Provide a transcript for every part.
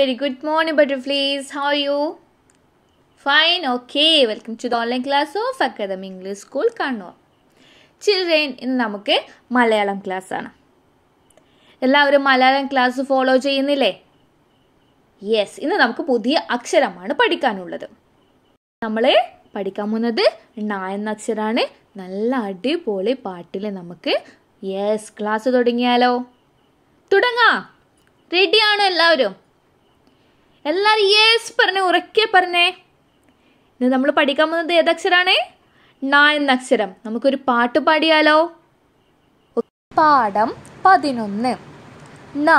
Very good morning butterflies. How are you? Fine, okay. Welcome to the class of Academy English School Kannur children ഇന്ന് നമുക്ക് Malayalam class ആണ് എല്ലാവരും Malayalam class follow ചെയ്യുന്നില്ലേ yes ഇന്ന് നമുക്ക് പുതിയ അക്ഷരമാണ് പഠിക്കാനുള്ളത് നമ്മൾ പഠിക്കാൻ പോകുന്നത് ണ എന്ന അക്ഷരമാണ് നല്ല അടിപൊളി പാട്ടിൽ നമുക്ക് യെസ് ക്ലാസ് തുടങ്ങിയാലോ തുടങ്ങാം റെഡിയാണോ എല്ലാവരും എല്ലാവരും യേസ് പറഞ്ഞേ ഉറക്കെ പറഞ്ഞേ ഇന്ന് നമ്മൾ പഠിക്കാൻ പോകുന്നത് ഏതക്ഷരാണ് ന എന്ന അക്ഷരം നമുക്കൊരു പാട്ട് പാടിയാലോ പാഠം പതിനൊന്ന് ന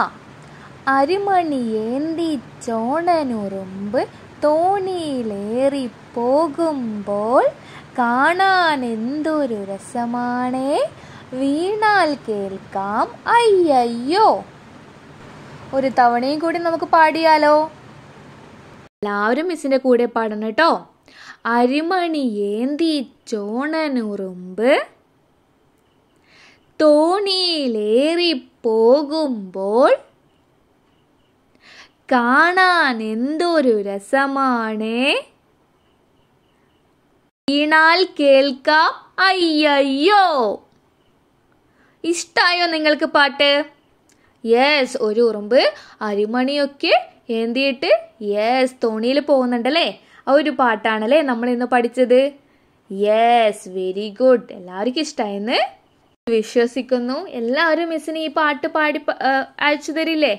അരിമണിയേന്തി ചോണനുറുമ്പ് തോണിയിലേറി പോകുമ്പോൾ കാണാൻ എന്തൊരു രസമാണേ വീണാൽ കേൾക്കാം അയ്യയ്യോ ഒരു തവണയും കൂടി നമുക്ക് പാടിയാലോ എല്ലാവരും മിസ്സിൻ്റെ കൂടെ പാടണം കേട്ടോ അരിമണി ഏന്തി ചോണനുറുമ്പ് തോണിയിലേറി പോകുമ്പോൾ കാണാൻ എന്തൊരു രസമാണ് വീണാൽ കേൾക്കാം അയ്യയ്യോ ഇഷ്ടായോ നിങ്ങൾക്ക് പാട്ട് യെസ് ഒരു ഉറുമ്പ് അരിമണിയൊക്കെ എന്തിയിട്ട് യെസ് തോണിയിൽ പോകുന്നുണ്ടല്ലേ ആ ഒരു പാട്ടാണല്ലേ നമ്മൾ ഇന്ന് പഠിച്ചത് യെസ് വെരി ഗുഡ് എല്ലാവർക്കും ഇഷ്ടമായെന്ന് വിശ്വസിക്കുന്നു എല്ലാവരും മിസ്സിന് ഈ പാട്ട് പാടി അയച്ചു തരില്ലേ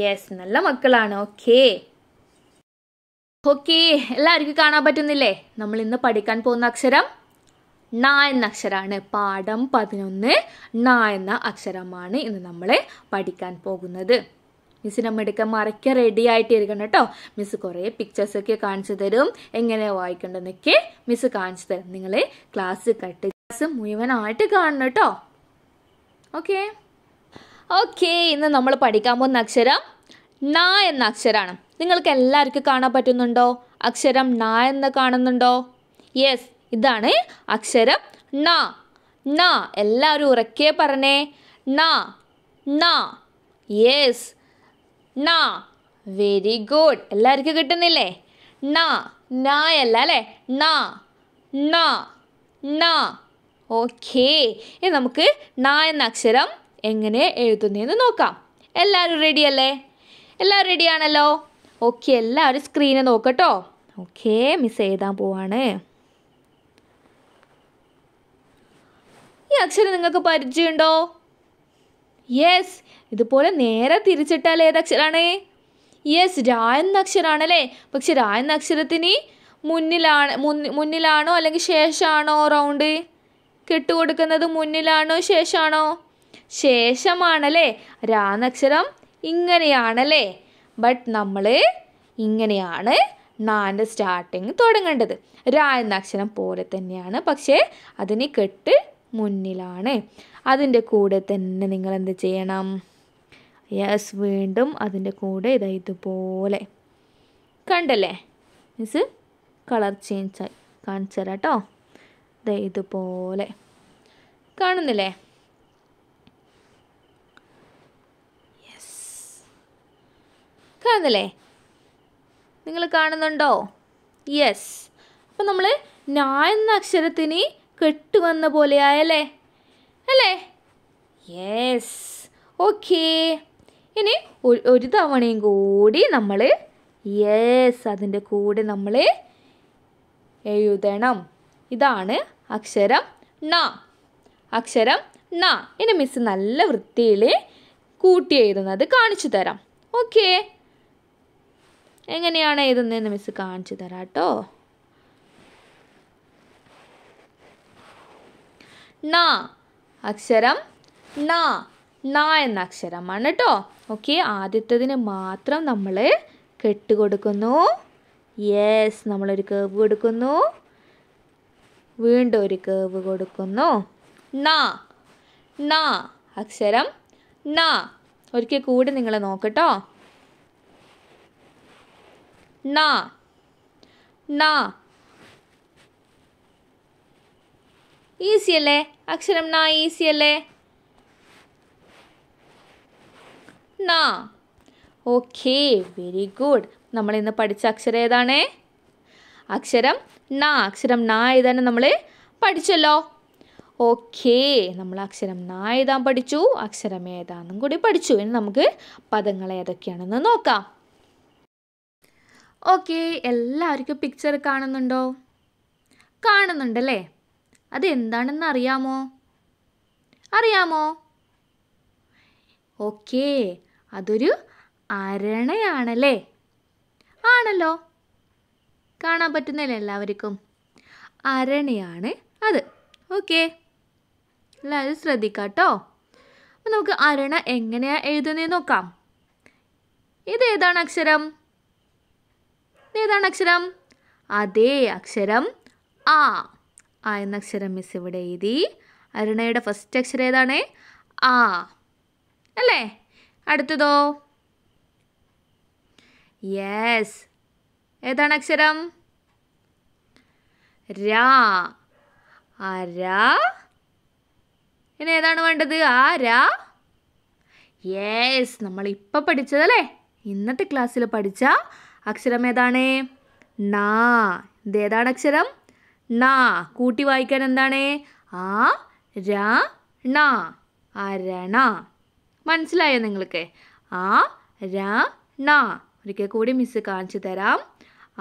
യെസ് നല്ല മക്കളാണ് ഓക്കേ ഓക്കെ എല്ലാവർക്കും കാണാൻ പറ്റുന്നില്ലേ നമ്മൾ ഇന്ന് പഠിക്കാൻ പോകുന്ന അക്ഷരം ന എന്ന അക്ഷരമാണ് പാഠം പതിനൊന്ന് ന എന്ന അക്ഷരമാണ് ഇന്ന് നമ്മൾ പഠിക്കാൻ പോകുന്നത് മിസ് മിടുക്കൻ മറയ്ക്കാൻ റെഡി ആയിട്ട് ഇരിക്കണം കേട്ടോ മിസ് പിക്ചേഴ്സ് ഒക്കെ കാണിച്ചു തരും എങ്ങനെ വായിക്കണ്ടെന്നൊക്കെ മിസ് കാണിച്ചു തരും നിങ്ങൾ ക്ലാസ് കട്ട് ക്ലാസ് മുഴുവനായിട്ട് കാണണം കേട്ടോ ഓക്കെ ഓക്കെ ഇന്ന് നമ്മൾ പഠിക്കാൻ പോകുന്ന അക്ഷരം ന എന്ന അക്ഷരമാണ് നിങ്ങൾക്ക് എല്ലാവർക്കും കാണാൻ പറ്റുന്നുണ്ടോ അക്ഷരം ന എന്ന് കാണുന്നുണ്ടോ യെസ് ഇതാണ് അക്ഷരം ന ന എല്ലാവരും ഉറക്കെ പറഞ്ഞേ ന ന യെസ് ന വെരി ഗുഡ് എല്ലാവർക്കും കിട്ടുന്നില്ലേ ന നായല്ല അല്ലേ ന ന ന ഓക്കേ ഇനി നമുക്ക് ന എന്ന അക്ഷരം എങ്ങനെ എഴുതുന്നതെന്ന് നോക്കാം എല്ലാവരും റെഡി അല്ലേ എല്ലാവരും റെഡിയാണല്ലോ ഓക്കെ എല്ലാവരും സ്ക്രീന് നോക്കട്ടോ ഓക്കെ മിസ് എഴുതാൻ പോവാണ് ഈ അക്ഷരം നിങ്ങൾക്ക് പരിചയമുണ്ടോ യെസ് ഇതുപോലെ നേരെ തിരിച്ചിട്ടാൽ ഏതക്ഷരാണ് യെസ് രാ എന്ന അക്ഷരാണല്ലേ പക്ഷെ രാ എന്ന അക്ഷരത്തിന് മുന്നിലാണ് മുന്നിലാണോ അല്ലെങ്കിൽ ശേഷമാണോ റൗണ്ട് കെട്ടുകൊടുക്കുന്നത് മുന്നിലാണോ ശേഷമാണോ ശേഷമാണല്ലേ രാ എന്നക്ഷരം ഇങ്ങനെയാണല്ലേ ബട്ട് നമ്മൾ ഇങ്ങനെയാണ് നാൻ്റെ സ്റ്റാർട്ടിങ് തുടങ്ങേണ്ടത് രാ എന്ന അക്ഷരം പോലെ തന്നെയാണ് പക്ഷേ അതിന് കെട്ട് മുന്നിലാണ് അതിൻ്റെ കൂടെ തന്നെ നിങ്ങൾ എന്ത് ചെയ്യണം യെസ് വീണ്ടും അതിൻ്റെ കൂടെ ഇതാ ഇതുപോലെ കണ്ടല്ലേ മീൻസ് കളർ ചേഞ്ച് ആയി കാണിച്ചു തരാം കേട്ടോ ഇതാ ഇതുപോലെ കാണുന്നില്ലേ യെസ് കാണുന്നില്ലേ നിങ്ങൾ കാണുന്നുണ്ടോ യെസ് അപ്പോൾ നമ്മൾ നാ എന്ന അക്ഷരത്തിന് കെട്ടുവന്ന പോലെയായല്ലേ അല്ലേ യെസ് ഓക്കേ ഇനി ഒരു തവണയും കൂടി നമ്മൾ യെസ് അതിൻ്റെ കൂടെ നമ്മൾ എഴുതണം ഇതാണ് അക്ഷരം ണ അക്ഷരം ണ ഇനി മിസ് നല്ല വൃത്തിയിൽ കൂട്ടി എഴുതുന്നത് കാണിച്ചു തരാം ഓക്കേ എങ്ങനെയാണ് എഴുതുന്നതെന്ന് മിസ് കാണിച്ചു തരാം കേട്ടോ ണ അക്ഷരം ന ന എന്ന അക്ഷരമാണ് കേട്ടോ ഓക്കെ ആദ്യത്തതിന് മാത്രം നമ്മൾ കെട്ട് കൊടുക്കുന്നു യെസ് നമ്മളൊരു കേവ് കൊടുക്കുന്നു വീണ്ടും ഒരു കേവ് കൊടുക്കുന്നു ന ന അക്ഷരം ന ഒരിക്കൽ കൂടി നിങ്ങൾ നോക്കട്ടോ ന ന ഈസി അല്ലേ അക്ഷരം നാ ഈസി അല്ലേ നാ ഓക്കെ വെരി ഗുഡ് നമ്മൾ ഇന്ന് പഠിച്ച അക്ഷരം ഏതാണ് അക്ഷരം നാ അക്ഷരം നാ എഴുതാനും നമ്മൾ പഠിച്ചല്ലോ ഓക്കെ നമ്മൾ അക്ഷരം നാ എഴുതാൻ പഠിച്ചു അക്ഷരം ഏതാണെന്നും കൂടി പഠിച്ചു ഇനി നമുക്ക് പദങ്ങൾ ഏതൊക്കെയാണെന്ന് നോക്കാം ഓക്കെ എല്ലാവർക്കും പിക്ചർ കാണുന്നുണ്ടോ കാണുന്നുണ്ടല്ലേ അതെന്താണെന്ന് അറിയാമോ അറിയാമോ ഓക്കേ അതൊരു അരണയാണല്ലേ ആണല്ലോ കാണാൻ പറ്റുന്നല്ലേ എല്ലാവർക്കും അരണയാണ് അത് ഓക്കെ എല്ലാവരും ശ്രദ്ധിക്കാട്ടോ അപ്പം നമുക്ക് അരണ എങ്ങനെയാണ് എഴുതുന്നത് നോക്കാം ഇതേതാണ് അക്ഷരം ഇതേതാണ് അക്ഷരം അതേ അക്ഷരം ആ ആ എന്ന അക്ഷരം മിസ് ഇവിടെ എഴുതി അരുണയുടെ ഫസ്റ്റ് അക്ഷരം ഏതാണ് ആ അല്ലേ അടുത്തതോ യെസ് ഏതാണ് അക്ഷരം രാ അര ഇനി ഏതാണ് വേണ്ടത് ആരാ യെസ് നമ്മൾ ഇപ്പോൾ പഠിച്ചതല്ലേ ഇന്നത്തെ ക്ലാസ്സിൽ പഠിച്ച അക്ഷരം ഏതാണ് നാ ഏതാണ് അക്ഷരം നാ കൂട്ടി വായിക്കാൻ എന്താണ് ആ ര ണ അരണ മനസ്സിലായോ നിങ്ങൾക്ക് ആ ര ണ ഒരിക്കൽ കൂടി മിസ് കാണിച്ചു തരാം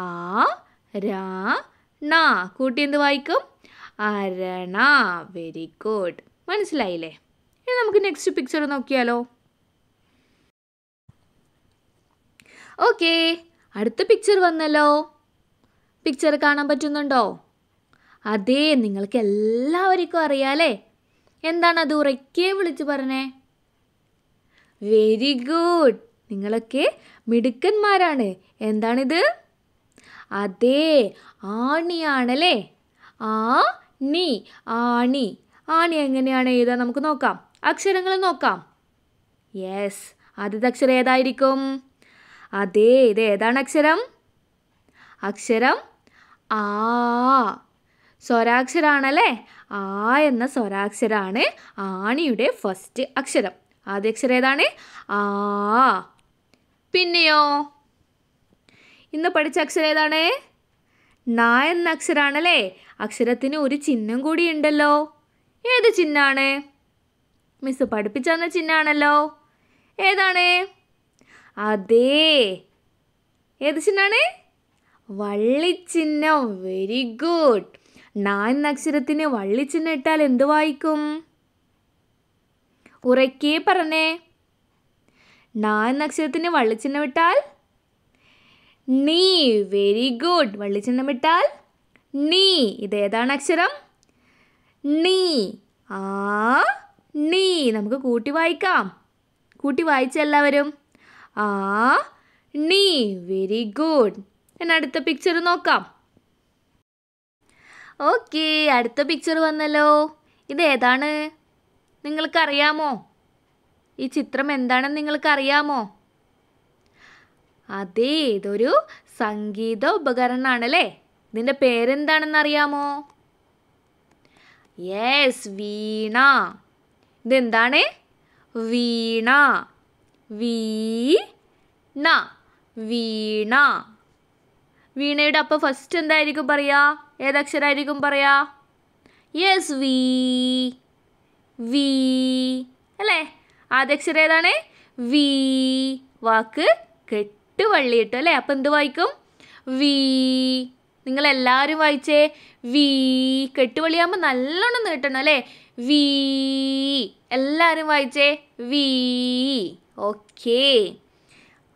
ആ ര ണ കൂട്ടി എന്ത് വായിക്കും അരണ വെരി ഗുഡ് മനസ്സിലായില്ലേ ഇനി നമുക്ക് നെക്സ്റ്റ് പിക്ചർ നോക്കിയാലോ ഓക്കേ അടുത്ത പിക്ചർ വന്നല്ലോ പിക്ചർ കാണാൻ പറ്റുന്നുണ്ടോ അതേ നിങ്ങൾക്ക് എല്ലാവർക്കും അറിയാലേ എന്താണ് അത് ഉറക്കെ വിളിച്ചു പറഞ്ഞേ വെരി ഗുഡ് നിങ്ങളൊക്കെ മിടുക്കന്മാരാണ് എന്താണിത് അതെ ആണിയാണല്ലേ ആ നീ ആണി ആണി എങ്ങനെയാണ് എഴുതാൻ നമുക്ക് നോക്കാം അക്ഷരങ്ങൾ നോക്കാം യെസ് ആദ്യത്തെ അക്ഷരം ഏതായിരിക്കും അതെ ഇത് ഏതാണ് അക്ഷരം അക്ഷരം ആ സ്വരാക്ഷരാണല്ലേ ആ എന്ന സ്വരാക്ഷരാണ് ആണിയുടെ ഫസ്റ്റ് അക്ഷരം ആദ്യ അക്ഷരം ഏതാണ് ആ പിന്നെയോ ഇന്ന് പഠിച്ച അക്ഷരം ഏതാണ് ന എന്ന അക്ഷരാണല്ലേ അക്ഷരത്തിന് ഒരു ചിഹ്നം കൂടി ഉണ്ടല്ലോ ഏത് ചിഹ്നാണ് മിസ് പഠിപ്പിച്ചെന്ന ചിഹ്നമാണല്ലോ ഏതാണ് അതേ ഏത് ചിഹ്നാണ് വള്ളിച്ചിഹ്നം വെരി ഗുഡ് ന എന്ന അക്ഷരത്തിന് വള്ളിച്ചിഹ്നം ഇട്ടാൽ എന്ത് വായിക്കും ഉറക്കേ പറഞ്ഞേ ന എന്ന അക്ഷരത്തിന് വള്ളിച്ചിഹ്നം ഇട്ടാൽ നീ വെരി ഗുഡ് വള്ളിച്ചിഹ്നം ഇട്ടാൽ നീ ഇതേതാണ് അക്ഷരം നീ ആ നീ നമുക്ക് കൂട്ടി വായിക്കാം കൂട്ടി വായിച്ച എല്ലാവരും ആ നീ വെരി ഗുഡ് ഞാൻ അടുത്ത പിക്ചർ നോക്കാം ഓക്കെ അടുത്ത പിക്ചർ വന്നല്ലോ ഇത് ഏതാണ് നിങ്ങൾക്കറിയാമോ ഈ ചിത്രം എന്താണെന്ന് നിങ്ങൾക്കറിയാമോ അതെ ഇതൊരു സംഗീത ഉപകരണമാണല്ലേ ഇതിൻ്റെ പേരെന്താണെന്ന് അറിയാമോ യെസ് വീണ ഇതെന്താണ് വീണ വീ വീണ വീണയുടെ അപ്പം ഫസ്റ്റ് എന്തായിരിക്കും പറയുക ഏതക്ഷരായിരിക്കും പറയാ യെസ് വി വി അല്ലേ അക്ഷരം ഏതാണ് വി വാക്ക് കെട്ടുവള്ളിയിട്ടു അല്ലേ അപ്പം എന്ത് വായിക്കും വി നിങ്ങൾ എല്ലാവരും വായിച്ചേ വി കെട്ടുവള്ളിയാകുമ്പോൾ നല്ലോണം നീട്ടണം അല്ലേ വി എല്ലാവരും വായിച്ചേ വി ഓക്കേ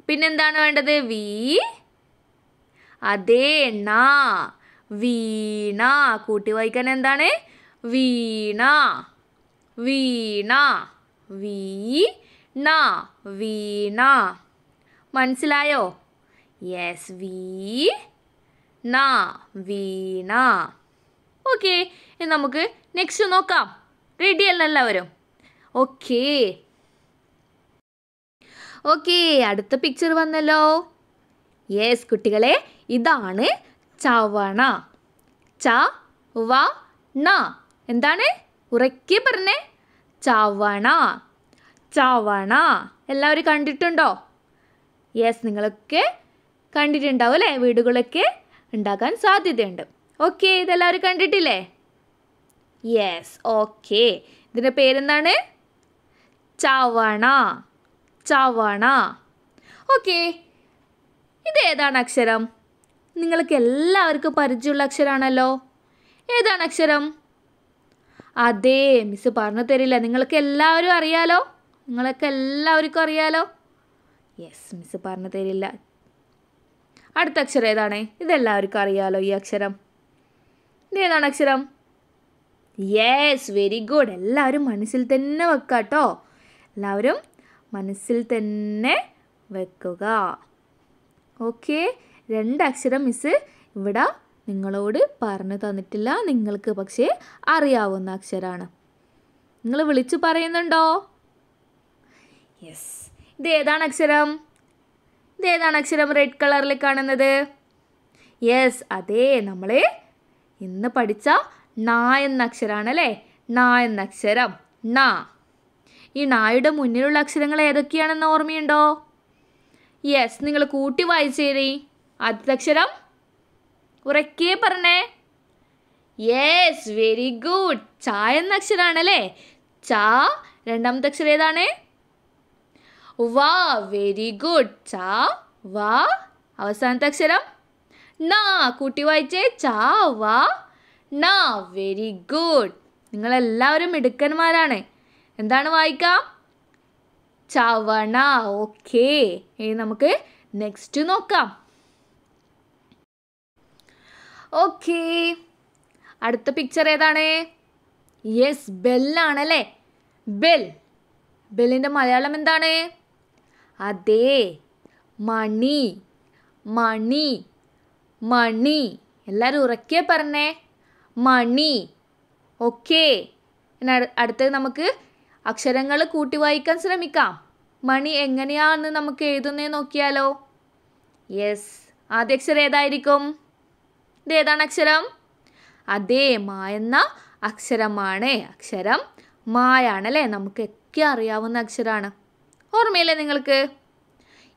പിന്നെന്താണ് വേണ്ടത് വി അതേ എണ്ണ വീണ കൂട്ടി വായിക്കാൻ എന്താണ് വീണ വീണ വീണ വീണ മനസ്സിലായോ യെസ് വീണ വീണ ഓക്കെ ഇനി നമുക്ക് നെക്സ്റ്റ് നോക്കാം റെഡി അല്ല എല്ലാവരും ഓക്കേ ഓക്കെ അടുത്ത പിക്ചർ വന്നല്ലോ യെസ് കുട്ടികളെ ഇതാണ് ചവണ ച വ ണ എന്താണ് ഉറക്കി പറഞ്ഞേ ചവണ ചവണ എല്ലാവരും കണ്ടിട്ടുണ്ടോ യെസ് നിങ്ങളൊക്കെ കണ്ടിട്ടുണ്ടാവും അല്ലേ വീടുകളൊക്കെ ഉണ്ടാക്കാൻ സാധ്യതയുണ്ട് ഓക്കെ ഇതെല്ലാവരും കണ്ടിട്ടില്ലേ യെസ് ഓക്കെ ഇതിൻ്റെ പേരെന്താണ് ചവണ ചവണ ഓക്കെ ഇതേതാണ് അക്ഷരം നിങ്ങൾക്ക് എല്ലാവർക്കും പരിചയമുള്ള അക്ഷരമാണല്ലോ ഏതാണ് അക്ഷരം അതെ മിസ് പറഞ്ഞു തരില്ല നിങ്ങൾക്ക് എല്ലാവരും അറിയാലോ നിങ്ങളൊക്കെ എല്ലാവർക്കും അറിയാലോ യെസ് മിസ് പറഞ്ഞു തരില്ല അടുത്ത അക്ഷരം ഏതാണ് ഇതെല്ലാവർക്കും അറിയാലോ ഈ അക്ഷരം ഇതേതാണ് അക്ഷരം യെസ് വെരി ഗുഡ് എല്ലാവരും മനസ്സിൽ തന്നെ വെക്കുക കേട്ടോ എല്ലാവരും മനസ്സിൽ തന്നെ വെക്കുക ഓക്കേ രണ്ടക്ഷരം മിസ് ഇവിടെ നിങ്ങളോട് പറഞ്ഞു തന്നിട്ടില്ല നിങ്ങൾക്ക് പക്ഷേ അറിയാവുന്ന അക്ഷരമാണ് നിങ്ങൾ വിളിച്ചു പറയുന്നുണ്ടോ യെസ് ഇത് ഏതാണ് അക്ഷരം ഇത് ഏതാണ് അക്ഷരം റെഡ് കളറിൽ കാണുന്നത് യെസ് അതെ നമ്മൾ ഇന്ന് പഠിച്ച ന എന്ന അക്ഷരമാണ് അല്ലേ ന എന്ന അക്ഷരം ന ഈ നായുടെ മുന്നിലുള്ള അക്ഷരങ്ങൾ ഏതൊക്കെയാണെന്ന് ഓർമ്മയുണ്ടോ യെസ് നിങ്ങൾ കൂട്ടി വായിച്ചേരീ ആദ്യക്ഷരം ഉറക്കെ പറഞ്ഞേ യെസ് വെരി ഗുഡ് ച എന്ന അല്ലേ ച രണ്ടാമത്തെ അക്ഷരം ഏതാണ് വാ വെരി ഗുഡ് ച വാ അവസാനത്തെ അക്ഷരം ന കൂട്ടി വായിച്ചേ ച വാ ന വെരി ഗുഡ് നിങ്ങളെല്ലാവരും മിടുക്കന്മാരാണ് എന്താണ് വായിക്കാം ചവണ ഓക്കേ ഇനി നമുക്ക് നെക്സ്റ്റ് നോക്കാം ഓക്കെ അടുത്ത പിക്ചർ ഏതാണ് യെസ് ബെല്ലാണല്ലേ ബെൽ ബെല്ലിൻ്റെ മലയാളം എന്താണ് അതെ മണി മണി മണി എല്ലാവരും ഉറക്കെ പറഞ്ഞേ മണി ഓക്കെ അടുത്തത് നമുക്ക് അക്ഷരങ്ങൾ കൂട്ടി വായിക്കാൻ ശ്രമിക്കാം മണി എങ്ങനെയാണെന്ന് നമുക്ക് എഴുതുന്നേ നോക്കിയാലോ യെസ് ആദ്യ അക്ഷരം ഏതായിരിക്കും ഇത് ഏതാണ് അക്ഷരം അതേ മാ എന്ന അക്ഷരമാണ് അക്ഷരം മായാണല്ലേ നമുക്കൊക്കെ അറിയാവുന്ന അക്ഷരമാണ് ഓർമ്മയില്ലേ നിങ്ങൾക്ക്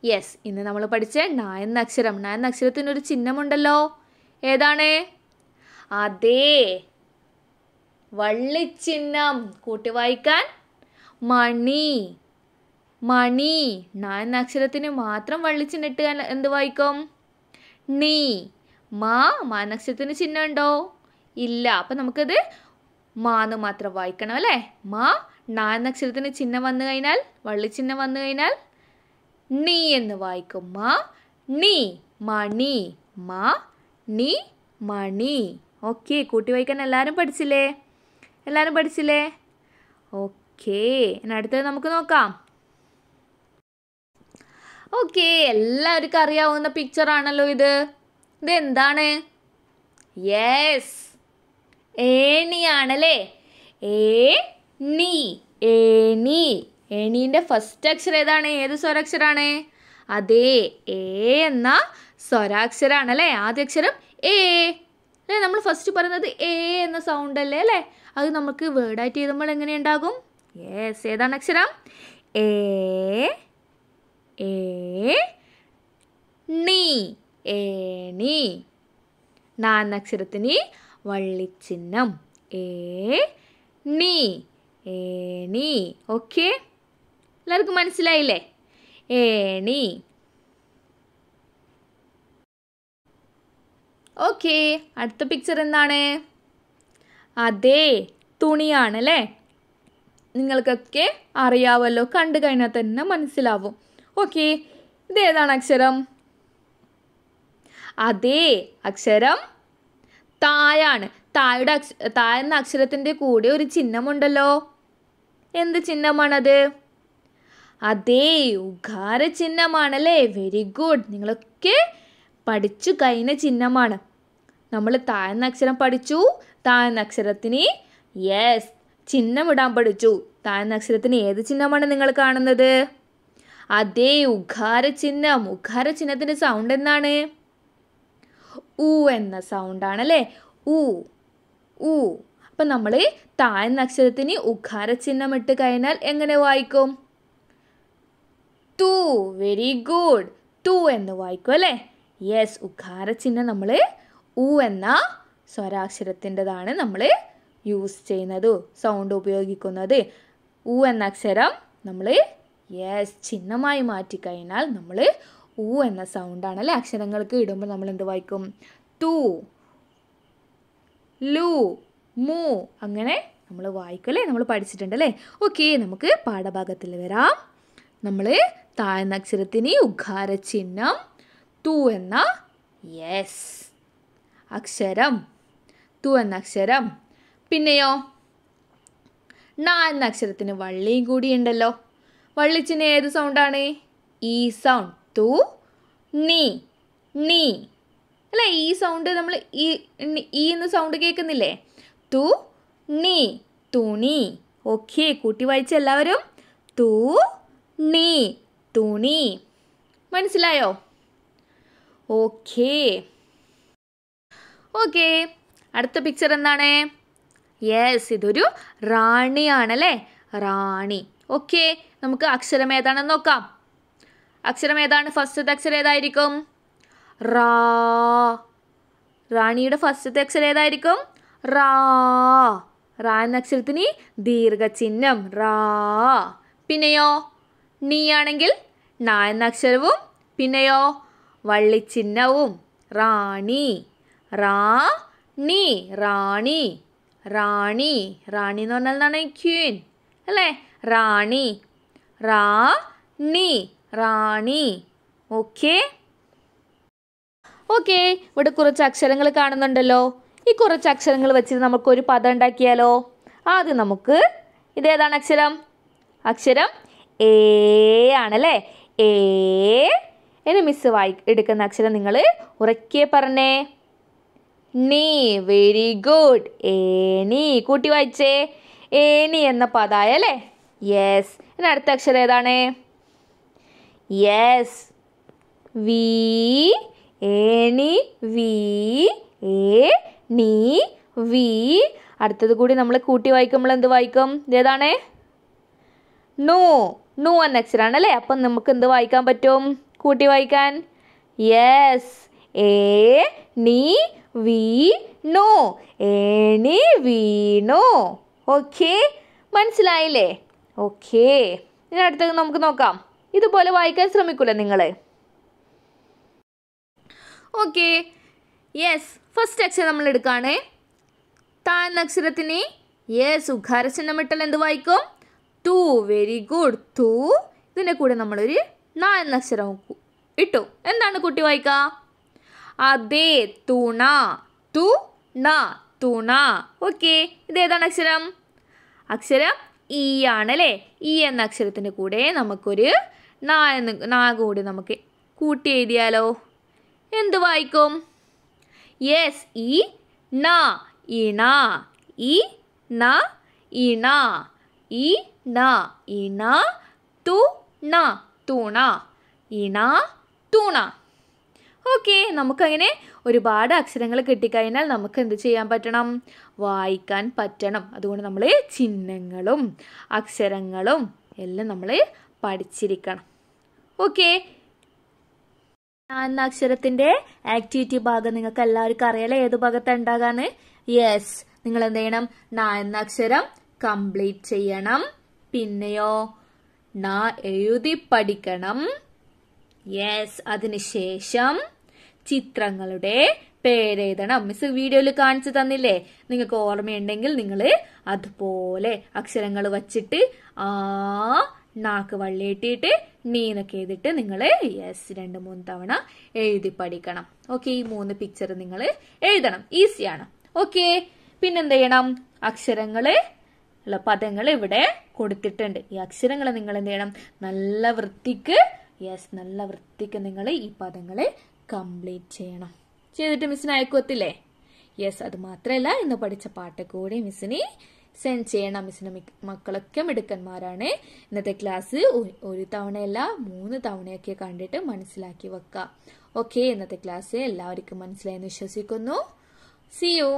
യെസ് ഇന്ന് നമ്മൾ പഠിച്ച ന എന്ന അക്ഷരം ന എന്ന അക്ഷരത്തിന് ഒരു ചിഹ്നമുണ്ടല്ലോ ഏതാണ് അതേ വള്ളിച്ചിഹ്നം കൂട്ടി വായിക്കാൻ മണി മണി ന എന്ന അക്ഷരത്തിന് മാത്രം വള്ളിച്ചിഹ്നം ഇട്ട് എന്ത് വായിക്കും നീ മാ മാ നക്ഷത്രത്തിന് ഉണ്ടോ ഇല്ല അപ്പം നമുക്കത് മാ എന്ന് മാത്രം വായിക്കണം അല്ലേ മാ നാനക്ഷരത്തിന് ചിഹ്നം വന്നു കഴിഞ്ഞാൽ വള്ളി ചിഹ്നം വന്നു കഴിഞ്ഞാൽ നീ എന്ന് വായിക്കും മാ നീ മണി മാ നീ മണി ഓക്കെ കൂട്ടി വായിക്കാൻ എല്ലാവരും പഠിച്ചില്ലേ എല്ലാവരും പഠിച്ചില്ലേ ഓക്കെ അടുത്തത് നമുക്ക് നോക്കാം ഓക്കെ എല്ലാവർക്കും അറിയാവുന്ന പിക്ചർ ആണല്ലോ ഇത് ഇതെന്താണ് യെസ് ഏണിയാണല്ലേ ഏ നീ ഏണി ഏണീൻ്റെ ഫസ്റ്റ് അക്ഷരം ഏതാണ് ഏത് സ്വരാക്ഷരാണ് അതെ എ എന്ന സ്വരാക്ഷരാണ് അല്ലേ ആദ്യ അക്ഷരം എ അല്ലേ നമ്മൾ ഫസ്റ്റ് പറയുന്നത് എ എന്ന സൗണ്ട് അല്ലേ അല്ലേ അത് നമുക്ക് വേർഡായിട്ട് എഴുതുമ്പോൾ എങ്ങനെ ഉണ്ടാകും യെസ് ഏതാണ് അക്ഷരം ഏ ഏ നീ ഏണി നാന്നക്ഷരത്തിന് വള്ളിച്ചിഹ്നം ഏ ണി ഏണി ഓക്കെ എല്ലാവർക്കും മനസ്സിലായില്ലേ ഏണി ഓക്കെ അടുത്ത പിക്ചർ എന്താണ് അതെ തുണിയാണ് അല്ലേ നിങ്ങൾക്കൊക്കെ അറിയാവല്ലോ കണ്ടു കഴിഞ്ഞാൽ തന്നെ മനസ്സിലാവും ഓക്കെ ഇതേതാണ് അക്ഷരം അതേ അക്ഷരം തായാണ് തായുടെ അക്ഷ തായ എന്ന അക്ഷരത്തിൻ്റെ കൂടെ ഒരു ചിഹ്നമുണ്ടല്ലോ എന്ത് ചിഹ്നമാണത് അതേ ഉകാര ചിഹ്നമാണല്ലേ വെരി ഗുഡ് നിങ്ങളൊക്കെ പഠിച്ചു കഴിഞ്ഞ ചിഹ്നമാണ് നമ്മൾ തായ എന്ന അക്ഷരം പഠിച്ചു താ എന്ന അക്ഷരത്തിന് യെസ് ചിഹ്നമിടാൻ പഠിച്ചു താ എന്ന അക്ഷരത്തിന് ഏത് ചിഹ്നമാണ് നിങ്ങൾ കാണുന്നത് അതേ ഉഖാര ചിഹ്നം ഉഖാര ചിഹ്നത്തിൻ്റെ സൗണ്ട് എന്താണ് ഉ എന്ന സൗണ്ടാണ് അല്ലേ ഉ ഉ അപ്പം നമ്മൾ താ എന്ന അക്ഷരത്തിന് ഉഖാര ചിഹ്നം ഇട്ട് കഴിഞ്ഞാൽ എങ്ങനെ വായിക്കും തു വെരി ഗുഡ് തു എന്ന് വായിക്കും അല്ലേ യെസ് ഉഖാര ചിഹ്നം നമ്മൾ ഉ എന്ന സ്വരാക്ഷരത്തിൻ്റെതാണ് നമ്മൾ യൂസ് ചെയ്യുന്നത് സൗണ്ട് ഉപയോഗിക്കുന്നത് ഉ എന്ന അക്ഷരം നമ്മൾ യെസ് ചിഹ്നമായി മാറ്റിക്കഴിഞ്ഞാൽ നമ്മൾ ഊ എന്ന സൗണ്ടാണ് അല്ലേ അക്ഷരങ്ങൾക്ക് ഇടുമ്പോൾ നമ്മൾ എന്ത് വായിക്കും തു ലു മു അങ്ങനെ നമ്മൾ വായിക്കും അല്ലേ നമ്മൾ പഠിച്ചിട്ടുണ്ട് അല്ലേ ഓക്കെ നമുക്ക് പാഠഭാഗത്തിൽ വരാം നമ്മൾ താഴ്ന്ന അക്ഷരത്തിന് ഉദ്ഘാര ചിഹ്നം തു എന്ന യെസ് അക്ഷരം തു എന്ന അക്ഷരം പിന്നെയോ ണ എന്ന അക്ഷരത്തിന് വള്ളിയും കൂടിയുണ്ടല്ലോ വള്ളിച്ചിന് ഏത് സൗണ്ടാണ് ഈ സൗണ്ട് തു നീ നീ അല്ല ഈ സൗണ്ട് നമ്മൾ ഈ ഈ എന്ന് സൗണ്ട് കേൾക്കുന്നില്ലേ തു നീ തുണി ഓക്കെ കൂട്ടി വായിച്ച എല്ലാവരും തു നീ തുണി മനസ്സിലായോ ഓക്കേ ഓക്കെ അടുത്ത പിക്ചർ എന്താണ് യെസ് ഇതൊരു റാണിയാണല്ലേ റാണി ഓക്കെ നമുക്ക് അക്ഷരം ഏതാണെന്ന് നോക്കാം അക്ഷരം ഏതാണ് ഫസ്റ്റത്തെ അക്ഷരം ഏതായിരിക്കും റാ റാണിയുടെ ഫസ്റ്റത്തെ അക്ഷരം ഏതായിരിക്കും റാ റാ എന്ന അക്ഷരത്തിന് ദീർഘചിഹ്നം റാ പിന്നെയോ നീ ആണെങ്കിൽ നാ എന്ന അക്ഷരവും പിന്നെയോ വള്ളിച്ചിഹ്നവും റാണി റാ നീ റാണി റാണി റാണി എന്ന് പറഞ്ഞാൽ എന്താണ് ക്യൂൻ അല്ലേ റാണി റാ നീ റാണി ഓക്കേ ഓക്കെ ഇവിടെ കുറച്ച് അക്ഷരങ്ങൾ കാണുന്നുണ്ടല്ലോ ഈ കുറച്ച് അക്ഷരങ്ങൾ വെച്ചിട്ട് നമുക്കൊരു പദം ഉണ്ടാക്കിയാലോ ആദ്യം നമുക്ക് ഇതേതാണ് അക്ഷരം അക്ഷരം ഏ ആണല്ലേ ഏ എന്നെ മിസ് വായി എടുക്കുന്ന അക്ഷരം നിങ്ങൾ ഉറക്കെ പറഞ്ഞേ നീ വെരി ഗുഡ് ഏനി കൂട്ടി വായിച്ചേ ഏനി എന്ന പദായല്ലേ യെസ് ഇനി അടുത്ത അക്ഷരം ഏതാണ് യെസ് വി ഏണി വി ഏ നീ വി അടുത്തത് കൂടി നമ്മൾ കൂട്ടി വായിക്കുമ്പോൾ എന്ത് വായിക്കും ഏതാണേ നു നു എന്ന അക്ഷരമാണ് അല്ലേ അപ്പം നമുക്ക് എന്ത് വായിക്കാൻ പറ്റും കൂട്ടി വായിക്കാൻ യെസ് ഏ നീ വീണു ഏണി വീണു ഓക്കെ മനസ്സിലായില്ലേ ഓക്കെ ഇനി അടുത്തത് നമുക്ക് നോക്കാം ഇതുപോലെ വായിക്കാൻ ശ്രമിക്കൂല നിങ്ങൾ ഓക്കെ യെസ് ഫസ്റ്റ് അക്ഷരം നമ്മൾ എടുക്കുകയാണ് താൻ എന്ന അക്ഷരത്തിന് യെസ് ഉഖാരചിഹ്നം ഇട്ടാൽ എന്ത് വായിക്കും ടു വെരി ഗുഡ് ടു ഇതിൻ്റെ കൂടെ നമ്മളൊരു നാ എന്ന അക്ഷരം ഇട്ടു എന്താണ് കുട്ടി വായിക്കുക അതേ തുണ തു ണ തുണ ഓക്കെ ഇതേതാണ് അക്ഷരം അക്ഷരം ഈ ആണ് അല്ലേ ഈ എന്ന അക്ഷരത്തിൻ്റെ കൂടെ നമുക്കൊരു നാ എന്ന് നാ കൂടി നമുക്ക് കൂട്ടി എഴുതിയാലോ എന്ത് വായിക്കും യെസ് ഈ ന ഇണ ഈ ന ഇണ ഈ ന ഇണ തു തുണ തൂണ ഇണ തൂണ ഓക്കെ നമുക്കങ്ങനെ ഒരുപാട് അക്ഷരങ്ങൾ കിട്ടിക്കഴിഞ്ഞാൽ നമുക്ക് എന്ത് ചെയ്യാൻ പറ്റണം വായിക്കാൻ പറ്റണം അതുകൊണ്ട് നമ്മൾ ചിഹ്നങ്ങളും അക്ഷരങ്ങളും എല്ലാം നമ്മൾ പഠിച്ചിരിക്കണം ഓക്കെ എന്ന അക്ഷരത്തിന്റെ ആക്ടിവിറ്റി ഭാഗം നിങ്ങൾക്ക് എല്ലാവർക്കും അറിയാലോ ഏത് ഭാഗത്താണ് ഉണ്ടാകാന്ന് യെസ് നിങ്ങൾ എന്ത് ചെയ്യണം ന എന്ന അക്ഷരം കംപ്ലീറ്റ് ചെയ്യണം പിന്നെയോ ന എഴുതി പഠിക്കണം യെസ് അതിനുശേഷം ചിത്രങ്ങളുടെ പേരെഴുതണം മിസ് വീഡിയോയിൽ കാണിച്ചു തന്നില്ലേ നിങ്ങൾക്ക് ഓർമ്മയുണ്ടെങ്കിൽ നിങ്ങൾ അതുപോലെ അക്ഷരങ്ങൾ വച്ചിട്ട് ആ നാക്ക് വള്ളിയിട്ടിട്ട് എന്നൊക്കെ ചെയ്തിട്ട് നിങ്ങൾ യെസ് രണ്ട് മൂന്ന് തവണ എഴുതി പഠിക്കണം ഓക്കെ ഈ മൂന്ന് പിക്ചർ നിങ്ങൾ എഴുതണം ഈസിയാണ് ഓക്കെ പിന്നെന്ത് ചെയ്യണം അക്ഷരങ്ങൾ ഉള്ള പദങ്ങൾ ഇവിടെ കൊടുത്തിട്ടുണ്ട് ഈ അക്ഷരങ്ങൾ നിങ്ങൾ എന്ത് ചെയ്യണം നല്ല വൃത്തിക്ക് യെസ് നല്ല വൃത്തിക്ക് നിങ്ങൾ ഈ പദങ്ങൾ കംപ്ലീറ്റ് ചെയ്യണം ചെയ്തിട്ട് മിസ്സിന് അയക്കത്തില്ലേ യെസ് അത് മാത്രല്ല ഇന്ന് പഠിച്ച പാട്ട് കൂടി മിസ്സിന് സെൻഡ് ചെയ്യണം മിസ്സിന് മക്കളൊക്കെ മിടുക്കന്മാരാണ് ഇന്നത്തെ ക്ലാസ് ഒരു തവണയല്ല മൂന്ന് തവണയൊക്കെ കണ്ടിട്ട് മനസ്സിലാക്കി വെക്കുക ഓക്കെ ഇന്നത്തെ ക്ലാസ് എല്ലാവർക്കും മനസ്സിലായെന്ന് വിശ്വസിക്കുന്നു സി യു